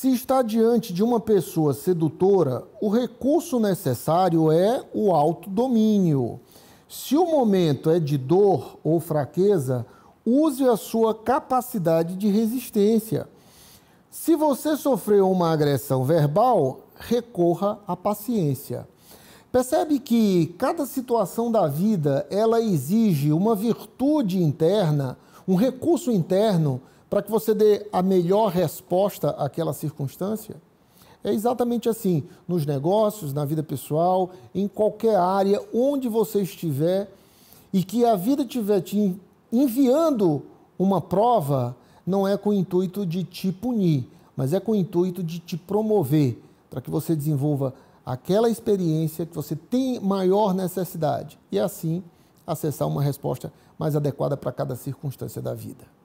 Se está diante de uma pessoa sedutora, o recurso necessário é o autodomínio. Se o momento é de dor ou fraqueza, use a sua capacidade de resistência. Se você sofreu uma agressão verbal, recorra à paciência. Percebe que cada situação da vida, ela exige uma virtude interna, um recurso interno para que você dê a melhor resposta àquela circunstância? É exatamente assim, nos negócios, na vida pessoal, em qualquer área, onde você estiver e que a vida estiver te enviando uma prova, não é com o intuito de te punir, mas é com o intuito de te promover, para que você desenvolva aquela experiência que você tem maior necessidade e assim acessar uma resposta mais adequada para cada circunstância da vida.